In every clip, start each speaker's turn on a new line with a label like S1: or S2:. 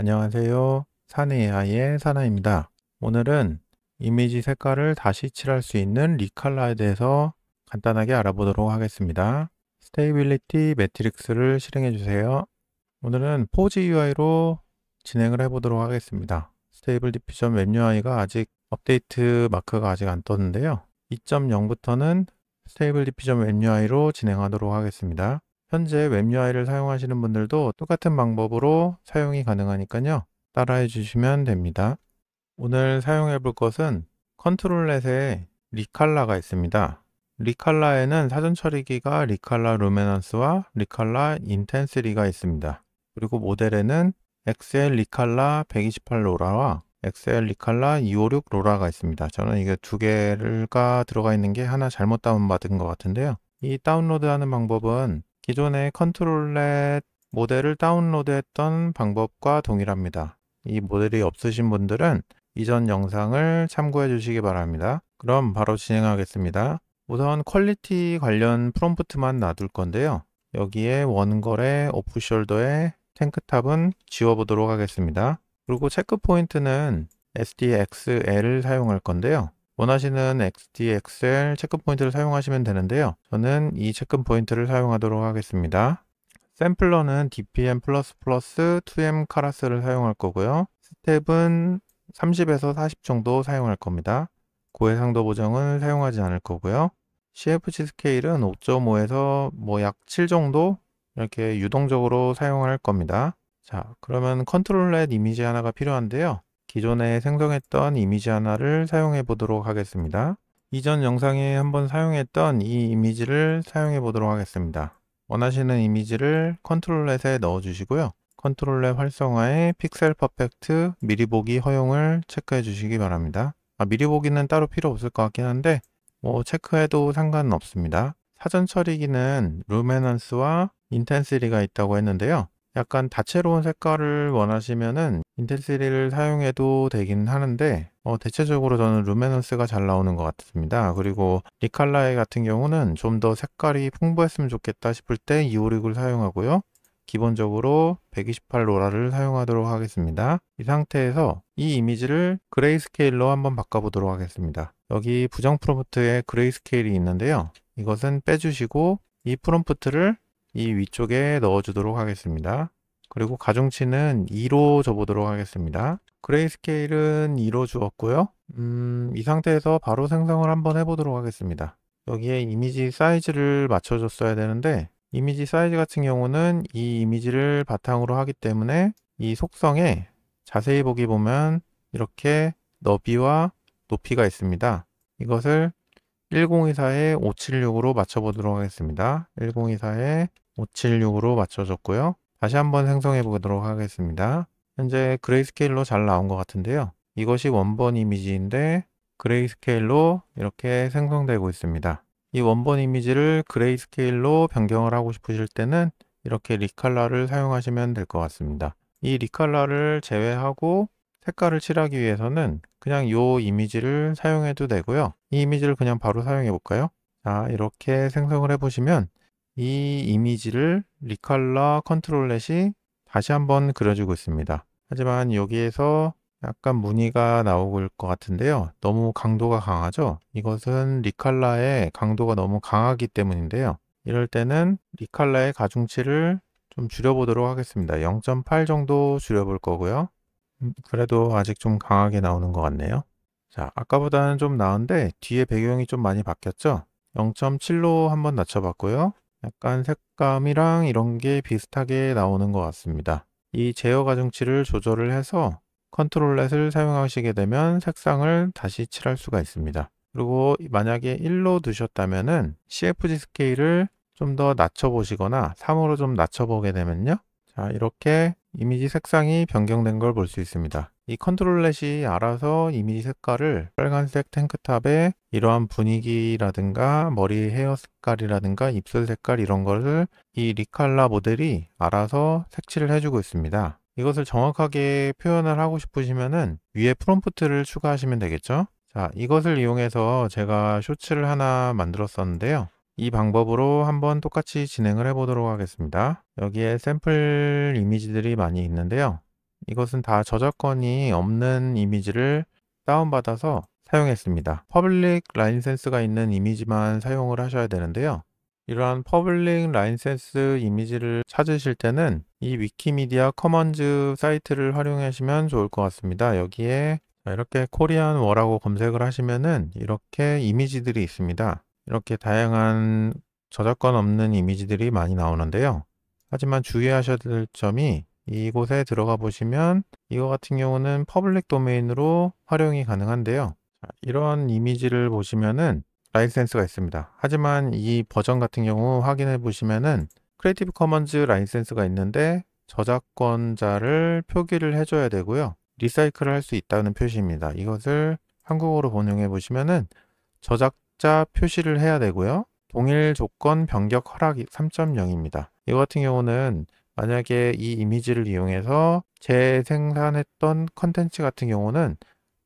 S1: 안녕하세요. 사내 AI의 사나입니다. 오늘은 이미지 색깔을 다시 칠할 수 있는 리칼라에 대해서 간단하게 알아보도록 하겠습니다. 스테이빌리티 매트릭스를 실행해 주세요. 오늘은 포지 UI로 진행을 해보도록 하겠습니다. 스테이블 디퓨전 웹 UI가 아직 업데이트 마크가 아직 안 떴는데요. 2.0부터는 스테이블 디퓨전 웹 UI로 진행하도록 하겠습니다. 현재 웹UI를 사용하시는 분들도 똑같은 방법으로 사용이 가능하니까요. 따라해 주시면 됩니다. 오늘 사용해 볼 것은 컨트롤넷에 리칼라가 있습니다. 리칼라에는 사전 처리기가 리칼라 루메넌스와 리칼라 인텐스리가 있습니다. 그리고 모델에는 엑셀 리칼라 128 로라와 엑셀 리칼라 256 로라가 있습니다. 저는 이게 두 개가 들어가 있는 게 하나 잘못 다운받은 것 같은데요. 이 다운로드하는 방법은 기존의 컨트롤렛 모델을 다운로드했던 방법과 동일합니다. 이 모델이 없으신 분들은 이전 영상을 참고해 주시기 바랍니다. 그럼 바로 진행하겠습니다. 우선 퀄리티 관련 프롬프트만 놔둘 건데요. 여기에 원거래 오프숄더의 탱크탑은 지워보도록 하겠습니다. 그리고 체크 포인트는 SDXL을 사용할 건데요. 원하시는 XDXL 체크 포인트를 사용하시면 되는데요. 저는 이 체크 포인트를 사용하도록 하겠습니다. 샘플러는 dpm++ 2m 카라스를 사용할 거고요. 스텝은 30에서 40 정도 사용할 겁니다. 고해상도 보정은 사용하지 않을 거고요. CFC 스케일은 5.5에서 뭐 약 7 정도 이렇게 유동적으로 사용할 겁니다. 자, 그러면 컨트롤 렛 이미지 하나가 필요한데요. 기존에 생성했던 이미지 하나를 사용해 보도록 하겠습니다. 이전 영상에 한번 사용했던 이 이미지를 사용해 보도록 하겠습니다. 원하시는 이미지를 컨트롤 넷에 넣어 주시고요. 컨트롤 넷 활성화에 픽셀 퍼펙트 미리 보기 허용을 체크해 주시기 바랍니다. 아, 미리 보기는 따로 필요 없을 것 같긴 한데 뭐 체크해도 상관 없습니다. 사전 처리기는 루메넌스와 인텐시리가 있다고 했는데요. 약간 다채로운 색깔을 원하시면은 인텔3를 사용해도 되긴 하는데 어, 대체적으로 저는 루메넌스가 잘 나오는 것 같습니다. 그리고 리칼라의 같은 경우는 좀 더 색깔이 풍부했으면 좋겠다 싶을 때 256을 사용하고요. 기본적으로 128 로라를 사용하도록 하겠습니다. 이 상태에서 이 이미지를 그레이스케일로 한번 바꿔보도록 하겠습니다. 여기 부정 프롬프트에 그레이스케일이 있는데요. 이것은 빼주시고 이 프롬프트를 이 위쪽에 넣어주도록 하겠습니다. 그리고 가중치는 2로 줘보도록 하겠습니다. 그레이스케일은 2로 주었고요. 음, 이 상태에서 바로 생성을 한번 해보도록 하겠습니다. 여기에 이미지 사이즈를 맞춰줬어야 되는데 이미지 사이즈 같은 경우는 이 이미지를 바탕으로 하기 때문에 이 속성에 자세히 보기 보면 이렇게 너비와 높이가 있습니다. 이것을 1024에 576으로 맞춰보도록 하겠습니다. 1024에 576으로 맞춰졌고요 다시 한번 생성해 보도록 하겠습니다. 현재 그레이스케일로 잘 나온 것 같은데요. 이것이 원본 이미지인데 그레이스케일로 이렇게 생성되고 있습니다. 이 원본 이미지를 그레이스케일로 변경을 하고 싶으실 때는 이렇게 리칼라를 사용하시면 될 것 같습니다. 이 리칼라를 제외하고 색깔을 칠하기 위해서는 그냥 이 이미지를 사용해도 되고요. 이 이미지를 그냥 바로 사용해 볼까요? 자, 이렇게 생성을 해보시면 이 이미지를 리컬러 컨트롤 렛이 다시 한번 그려주고 있습니다. 하지만 여기에서 약간 무늬가 나올 오고것 같은데요. 너무 강도가 강하죠? 이것은 리칼라의 강도가 너무 강하기 때문인데요. 이럴 때는 리칼라의 가중치를 좀 줄여보도록 하겠습니다. 0.8 정도 줄여볼 거고요. 음, 그래도 아직 좀 강하게 나오는 것 같네요. 자, 아까보다는 좀 나은데 뒤에 배경이 좀 많이 바뀌었죠? 0.7로 한번 낮춰봤고요. 약간 색감이랑 이런 게 비슷하게 나오는 것 같습니다. 이 제어 가중치를 조절을 해서 컨트롤 렛을 사용하시게 되면 색상을 다시 칠할 수가 있습니다. 그리고 만약에 1로 두셨다면 은 CFG 스케일을 좀 더 낮춰보시거나 3으로 좀 낮춰보게 되면요. 자 이렇게 이미지 색상이 변경된 걸 볼 수 있습니다. 이 컨트롤렛이 알아서 이미지 색깔을 빨간색 탱크탑에 이러한 분위기라든가 머리 헤어 색깔이라든가 입술 색깔 이런 것을 이 리칼라 모델이 알아서 색칠을 해주고 있습니다. 이것을 정확하게 표현을 하고 싶으시면은 위에 프롬프트를 추가하시면 되겠죠. 자, 이것을 이용해서 제가 쇼츠를 하나 만들었었는데요. 이 방법으로 한번 똑같이 진행을 해보도록 하겠습니다. 여기에 샘플 이미지들이 많이 있는데요. 이것은 다 저작권이 없는 이미지를 다운받아서 사용했습니다. 퍼블릭 라인센스가 있는 이미지만 사용을 하셔야 되는데요. 이러한 퍼블릭 라인센스 이미지를 찾으실 때는 이 위키미디아 커먼즈 사이트를 활용하시면 좋을 것 같습니다. 여기에 이렇게 코리안 워라고 검색을 하시면은 이렇게 이미지들이 있습니다. 이렇게 다양한 저작권 없는 이미지들이 많이 나오는데요. 하지만 주의하셔야 될 점이 이곳에 들어가 보시면 이거 같은 경우는 퍼블릭 도메인으로 활용이 가능한데요. 이런 이미지를 보시면은 라이센스가 있습니다. 하지만 이 버전 같은 경우 확인해 보시면은 크리에이티브 커먼즈 라이센스가 있는데 저작권자를 표기를 해줘야 되고요. 리사이클을 할 수 있다는 표시입니다. 이것을 한국어로 번용해 보시면은 저작 숫자 표시를 해야 되고요. 동일 조건 변경 허락 3.0입니다. 이 같은 경우는 만약에 이 이미지를 이용해서 재생산했던 컨텐츠 같은 경우는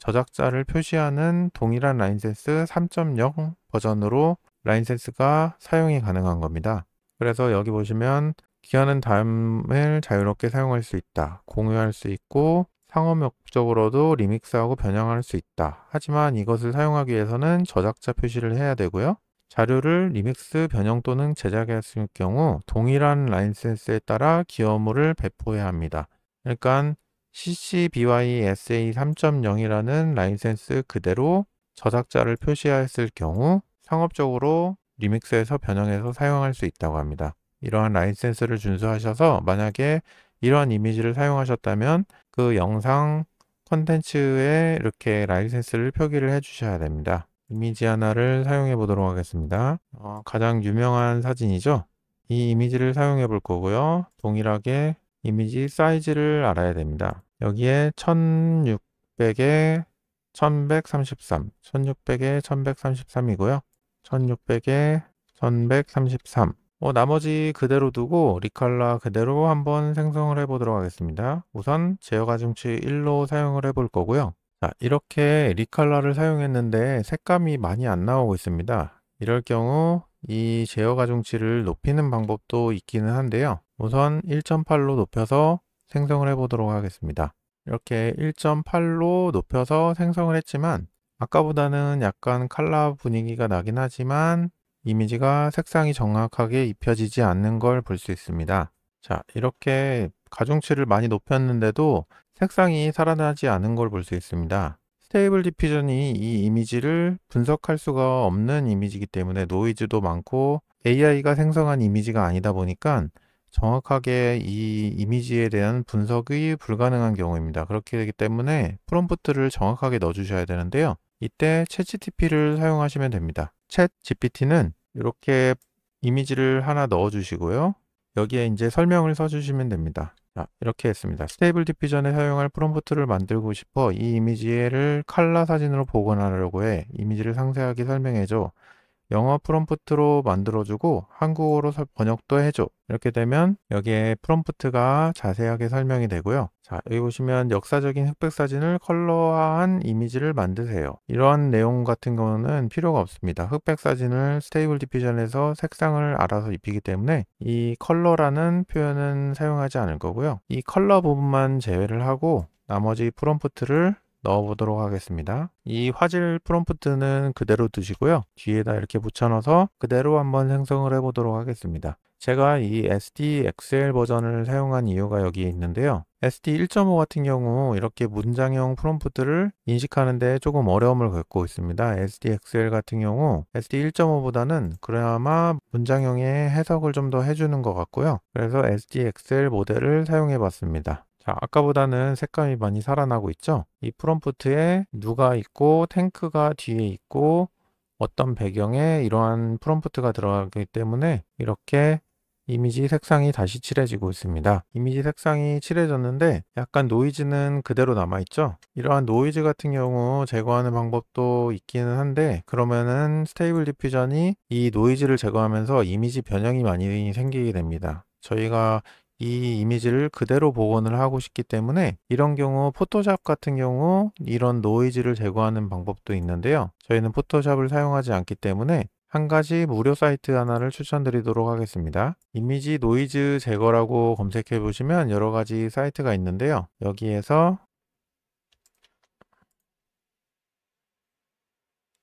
S1: 저작자를 표시하는 동일한 라인센스 3.0 버전으로 라인센스가 사용이 가능한 겁니다. 그래서 여기 보시면 기한은 다음을 자유롭게 사용할 수 있다, 공유할 수 있고 상업 목적으로도 리믹스하고 변형할 수 있다. 하지만 이것을 사용하기 위해서는 저작자 표시를 해야 되고요. 자료를 리믹스, 변형 또는 제작했을 경우 동일한 라이센스에 따라 기여물을 배포해야 합니다. 그러니까 CC BY SA 3.0이라는 라이센스 그대로 저작자를 표시하였을 경우 상업적으로 리믹스에서 변형해서 사용할 수 있다고 합니다. 이러한 라이센스를 준수하셔서 만약에 이러한 이미지를 사용하셨다면 그 영상 컨텐츠에 이렇게 라이센스를 표기를 해 주셔야 됩니다. 이미지 하나를 사용해 보도록 하겠습니다. 어, 가장 유명한 사진이죠. 이 이미지를 사용해 볼 거고요. 동일하게 이미지 사이즈를 알아야 됩니다. 여기에 1600에 1133, 1600에 1133이고요. 1600에 1133, 어, 나머지 그대로 두고 리칼라 그대로 한번 생성을 해 보도록 하겠습니다. 우선 제어가 중치 1로 사용을 해 볼 거고요. 자, 이렇게 리칼라를 사용했는데 색감이 많이 안 나오고 있습니다. 이럴 경우 이 제어 가중치를 높이는 방법도 있기는 한데요. 우선 1.8로 높여서 생성을 해보도록 하겠습니다. 이렇게 1.8로 높여서 생성을 했지만 아까보다는 약간 칼라 분위기가 나긴 하지만 이미지가 색상이 정확하게 입혀지지 않는 걸 볼 수 있습니다. 자, 이렇게 가중치를 많이 높였는데도 색상이 살아나지 않은 걸 볼 수 있습니다. 스테이블 디퓨전이 이 이미지를 분석할 수가 없는 이미지이기 때문에 노이즈도 많고 AI가 생성한 이미지가 아니다 보니까 정확하게 이 이미지에 대한 분석이 불가능한 경우입니다. 그렇게 되기 때문에 프롬프트를 정확하게 넣어주셔야 되는데요. 이때 채취 t p 를 사용하시면 됩니다. 챗 GPT는 이렇게 이미지를 하나 넣어 주시고요. 여기에 이제 설명을 써 주시면 됩니다. 자, 이렇게 했습니다. 스테이블 디퓨전에 사용할 프롬프트를 만들고 싶어 이 이미지를 칼라 사진으로 복원하려고 해 이미지를 상세하게 설명해줘 영어 프롬프트로 만들어주고 한국어로 번역도 해줘 이렇게 되면 여기에 프롬프트가 자세하게 설명이 되고요 자 여기 보시면 역사적인 흑백 사진을 컬러화한 이미지를 만드세요 이러한 내용 같은 거는 필요가 없습니다 흑백 사진을 스테이블 디퓨전에서 색상을 알아서 입히기 때문에 이 컬러라는 표현은 사용하지 않을 거고요 이 컬러 부분만 제외를 하고 나머지 프롬프트를 넣어보도록 하겠습니다. 이 화질 프롬프트는 그대로 두시고요. 뒤에다 이렇게 붙여넣어서 그대로 한번 생성을 해보도록 하겠습니다. 제가 이 SDXL 버전을 사용한 이유가 여기에 있는데요. SD1.5 같은 경우 이렇게 문장형 프롬프트를 인식하는데 조금 어려움을 겪고 있습니다. SDXL 같은 경우 SD1.5보다는 그나마 문장형의 해석을 좀 더 해주는 것 같고요. 그래서 SDXL 모델을 사용해 봤습니다. 자, 그러니까 아까보다는 색감이 많이 살아나고 있죠? 이 프롬프트에 누가 있고 탱크가 뒤에 있고 어떤 배경에 이러한 프롬프트가 들어가기 때문에 이렇게 이미지 색상이 다시 칠해지고 있습니다. 이미지 색상이 칠해졌는데 약간 노이즈는 그대로 남아있죠? 이러한 노이즈 같은 경우 제거하는 방법도 있기는 한데 그러면은 스테이블 디퓨전이 이 노이즈를 제거하면서 이미지 변형이 많이 생기게 됩니다. 저희가 이 이미지를 그대로 복원을 하고 싶기 때문에 이런 경우 포토샵 같은 경우 이런 노이즈를 제거하는 방법도 있는데요. 저희는 포토샵을 사용하지 않기 때문에 한 가지 무료 사이트 하나를 추천드리도록 하겠습니다. 이미지 노이즈 제거라고 검색해 보시면 여러 가지 사이트가 있는데요. 여기에서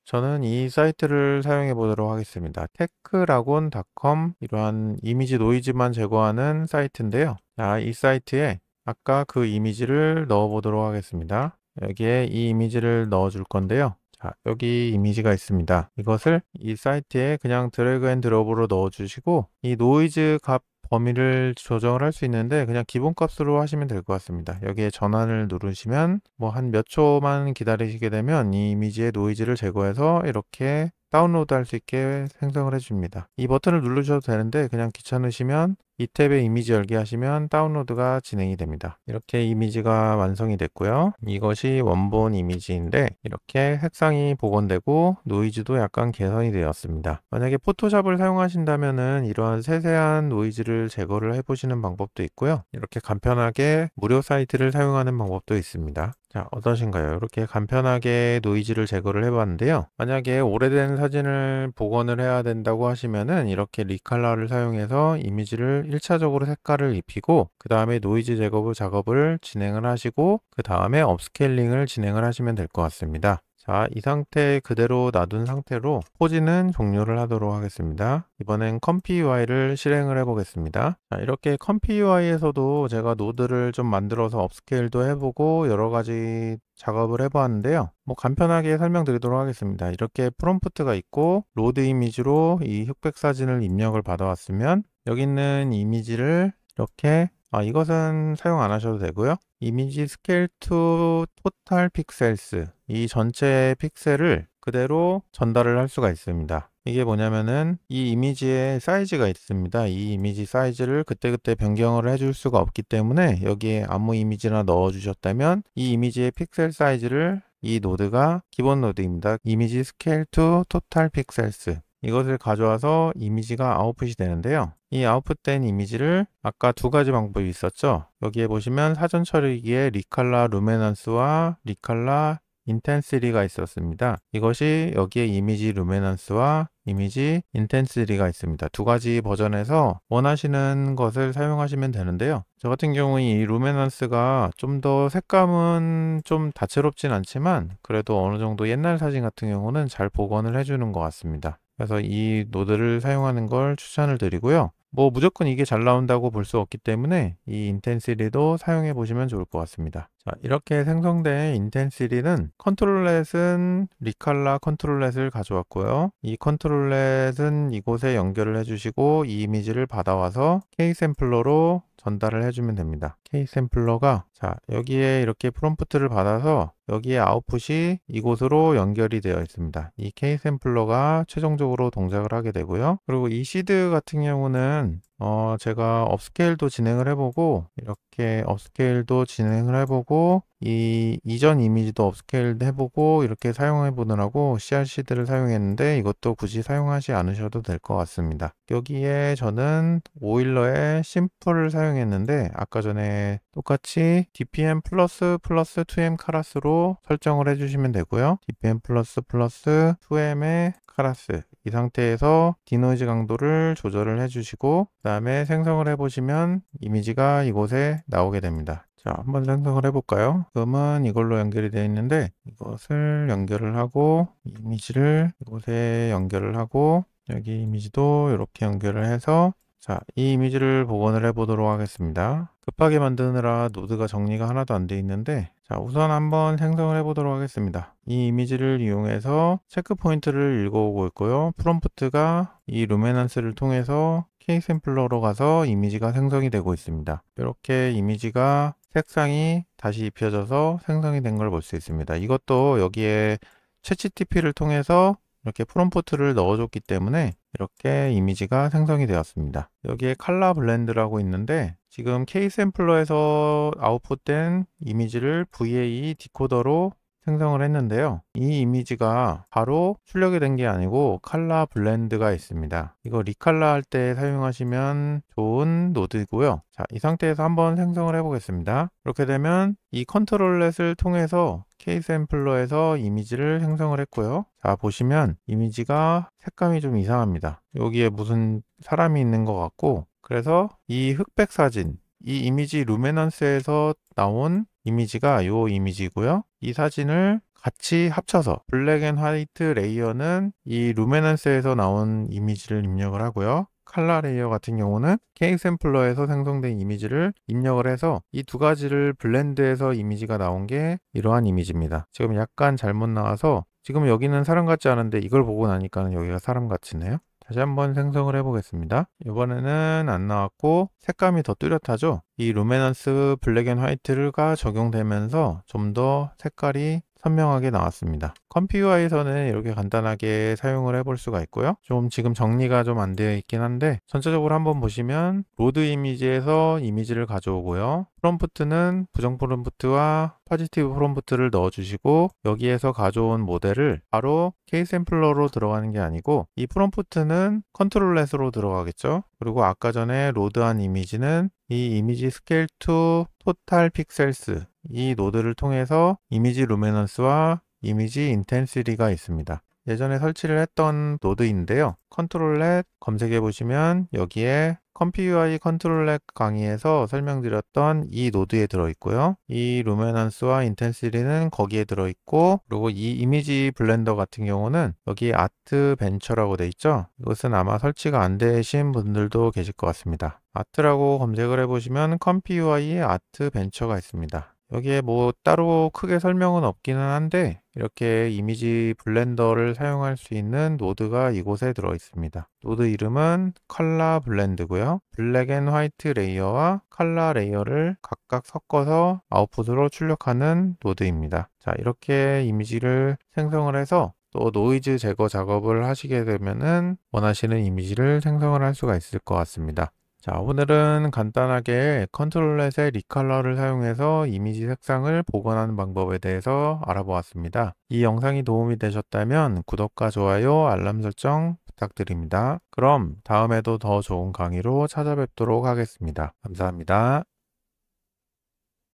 S1: 저는 이 사이트를 사용해 보도록 하겠습니다. 테크라곤닷컴 이러한 이미지 노이즈만 제거하는 사이트인데요. 자, 이 사이트에 아까 그 이미지를 넣어 보도록 하겠습니다. 여기에 이 이미지를 넣어 줄 건데요. 자, 아, 여기 이미지가 있습니다. 이것을 이 사이트에 그냥 드래그 앤 드롭으로 넣어주시고 이 노이즈 값 범위를 조정을 할 수 있는데 그냥 기본 값으로 하시면 될 것 같습니다. 여기에 전환을 누르시면 뭐 한 몇 초만 기다리시게 되면 이 이미지의 노이즈를 제거해서 이렇게 다운로드 할 수 있게 생성을 해줍니다. 이 버튼을 누르셔도 되는데 그냥 귀찮으시면 이 탭에 이미지 열기 하시면 다운로드가 진행이 됩니다. 이렇게 이미지가 완성이 됐고요. 이것이 원본 이미지인데 이렇게 색상이 복원되고 노이즈도 약간 개선이 되었습니다. 만약에 포토샵을 사용하신다면 은 이러한 세세한 노이즈를 제거를 해보시는 방법도 있고요. 이렇게 간편하게 무료 사이트를 사용하는 방법도 있습니다. 자, 어떠신가요? 이렇게 간편하게 노이즈를 제거를 해봤는데요. 만약에 오래된 사진을 복원을 해야 된다고 하시면은 이렇게 리칼라를 사용해서 이미지를 1차적으로 색깔을 입히고 그 다음에 노이즈 제거 작업을 진행을 하시고 그 다음에 업스케일링을 진행을 하시면 될 것 같습니다. 자, 이 상태 그대로 놔둔 상태로 포지는 종료를 하도록 하겠습니다. 이번엔 컴피 UI를 실행을 해보겠습니다. 자, 이렇게 컴피 UI에서도 제가 노드를 좀 만들어서 업스케일도 해보고 여러 가지 작업을 해보았는데요. 뭐 간편하게 설명드리도록 하겠습니다. 이렇게 프롬프트가 있고 로드 이미지로 이 흑백 사진을 입력을 받아왔으면 여기 있는 이미지를 이렇게 아, 이것은 사용 안 하셔도 되고요. 이미지 스케일 투 토탈 픽셀스 이 전체 픽셀을 그대로 전달을 할 수가 있습니다. 이게 뭐냐면은 이 이미지의 사이즈가 있습니다. 이 이미지 사이즈를 그때그때 변경을 해 줄 수가 없기 때문에 여기에 아무 이미지나 넣어주셨다면 이 이미지의 픽셀 사이즈를 이 노드가 기본 노드입니다. 이미지 스케일 투 토탈 픽셀스 이것을 가져와서 이미지가 아웃풋이 되는데요. 이 아웃풋된 이미지를 아까 두 가지 방법이 있었죠. 여기에 보시면 사전 처리기에 리칼라 루메넌스와 리칼라 인텐스리가 있었습니다. 이것이 여기에 이미지 루메넌스와 이미지 인텐스리가 있습니다. 두 가지 버전에서 원하시는 것을 사용하시면 되는데요. 저 같은 경우에 이 루메넌스가 좀 더 색감은 좀 다채롭진 않지만 그래도 어느 정도 옛날 사진 같은 경우는 잘 복원을 해주는 것 같습니다. 그래서 이 노드를 사용하는 걸 추천을 드리고요. 뭐 무조건 이게 잘 나온다고 볼 수 없기 때문에 이 인텐시리도 사용해 보시면 좋을 것 같습니다. 자, 이렇게 생성된 인텐시리는 컨트롤렛은 리칼라 컨트롤렛을 가져왔고요. 이 컨트롤렛은 이곳에 연결을 해주시고 이 이미지를 받아와서 K 샘플러로 전달을 해주면 됩니다. K 샘플러가 자 여기에 이렇게 프롬프트를 받아서 여기에 아웃풋이 이곳으로 연결이 되어 있습니다. 이 K 샘플러가 최종적으로 동작을 하게 되고요. 그리고 이 시드 같은 경우는 어, 제가 업스케일도 진행을 해보고 이렇게 업스케일도 진행을 해보고 이 이전 이미지도 업스케일 도 해보고 이렇게 사용해 보느라고 CRC들을 사용했는데 이것도 굳이 사용하지 않으셔도 될 것 같습니다. 여기에 저는 오일러의 심플을 사용했는데 아까 전에 똑같이 dpm 플러스 플러스 2m 카라스로 설정을 해주시면 되고요. dpm 플러스 플러스 2m의 카라스 이 상태에서 디노이즈 강도를 조절을 해주시고 그 다음에 생성을 해보시면 이미지가 이곳에 나오게 됩니다. 자, 한번 생성을 해볼까요? 지금은 이걸로 연결이 되어 있는데 이것을 연결을 하고 이미지를 이곳에 연결을 하고 여기 이미지도 이렇게 연결을 해서 자, 이 이미지를 복원을 해보도록 하겠습니다. 급하게 만드느라 노드가 정리가 하나도 안 되어 있는데 자 우선 한번 생성을 해보도록 하겠습니다. 이 이미지를 이용해서 체크포인트를 읽어오고 있고요. 프롬프트가 이루메넌스를 통해서 케이 샘플러로 가서 이미지가 생성이 되고 있습니다. 이렇게 이미지가 색상이 다시 입혀져서 생성이 된 걸 볼 수 있습니다. 이것도 여기에 채치TP를 통해서 이렇게 프롬포트를 넣어줬기 때문에 이렇게 이미지가 생성이 되었습니다. 여기에 칼라 블렌드라고 있는데 지금 케이 샘플러에서 아웃풋된 이미지를 VA 디코더로 생성을 했는데요. 이 이미지가 바로 출력이 된 게 아니고 칼라 블렌드가 있습니다. 이거 리칼라 할때 사용하시면 좋은 노드고요. 자, 이 상태에서 한번 생성을 해보겠습니다. 이렇게 되면 이 컨트롤렛을 통해서 케이스 플러에서 이미지를 생성을 했고요. 자, 보시면 이미지가 색감이 좀 이상합니다. 여기에 무슨 사람이 있는 것 같고 그래서 이 흑백 사진 이 이미지 루메넌스에서 나온 이미지가 이 이미지고요. 이 사진을 같이 합쳐서 블랙 앤 화이트 레이어는 이 루메넌스에서 나온 이미지를 입력을 하고요. 칼라 레이어 같은 경우는 케이크 샘플러에서 생성된 이미지를 입력을 해서 이 두 가지를 블렌드해서 이미지가 나온 게 이러한 이미지입니다. 지금 약간 잘못 나와서 지금 여기는 사람 같지 않은데 이걸 보고 나니까는 여기가 사람 같이네요. 다시 한번 생성을 해보겠습니다. 이번에는 안 나왔고 색감이 더 뚜렷하죠? 이 루메넌스 블랙 앤 화이트가 적용되면서 좀 더 색깔이 선명하게 나왔습니다. 컴퓨아에서는 피 이렇게 간단하게 사용을 해볼 수가 있고요. 좀 지금 정리가 좀 안 되어 있긴 한데 전체적으로 한번 보시면 로드 이미지에서 이미지를 가져오고요. 프롬프트는 부정 프롬프트와 파지티브 프롬프트를 넣어주시고 여기에서 가져온 모델을 바로 케이 샘플러로 들어가는 게 아니고 이 프롬프트는 컨트롤 렛으로 들어가겠죠. 그리고 아까 전에 로드한 이미지는 이 이미지 스케일 투 토탈 픽셀스 이 노드를 통해서 이미지 루메넌스와 이미지 인텐시리가 있습니다. 예전에 설치를 했던 노드인데요. 컨트롤렛 검색해 보시면 여기에 컴피UI 컨트롤렛 강의에서 설명드렸던 이 노드에 들어있고요. 이 루메넌스와 인텐시리는 거기에 들어있고 그리고 이 이미지 블렌더 같은 경우는 여기 아트 벤처라고 돼 있죠. 이것은 아마 설치가 안 되신 분들도 계실 것 같습니다. 아트라고 검색을 해보시면 컴피UI의 아트 벤처가 있습니다. 여기에 뭐 따로 크게 설명은 없기는 한데 이렇게 이미지 블렌더를 사용할 수 있는 노드가 이곳에 들어 있습니다. 노드 이름은 컬러 블렌드고요. 블랙 앤 화이트 레이어와 컬러 레이어를 각각 섞어서 아웃풋으로 출력하는 노드입니다. 자 이렇게 이미지를 생성을 해서 또 노이즈 제거 작업을 하시게 되면은 원하시는 이미지를 생성을 할 수가 있을 것 같습니다. 자, 오늘은 간단하게 컨트롤렛의 리컬러를 사용해서 이미지 색상을 복원하는 방법에 대해서 알아보았습니다. 이 영상이 도움이 되셨다면 구독과 좋아요, 알람 설정 부탁드립니다. 그럼 다음에도 더 좋은 강의로 찾아뵙도록 하겠습니다. 감사합니다.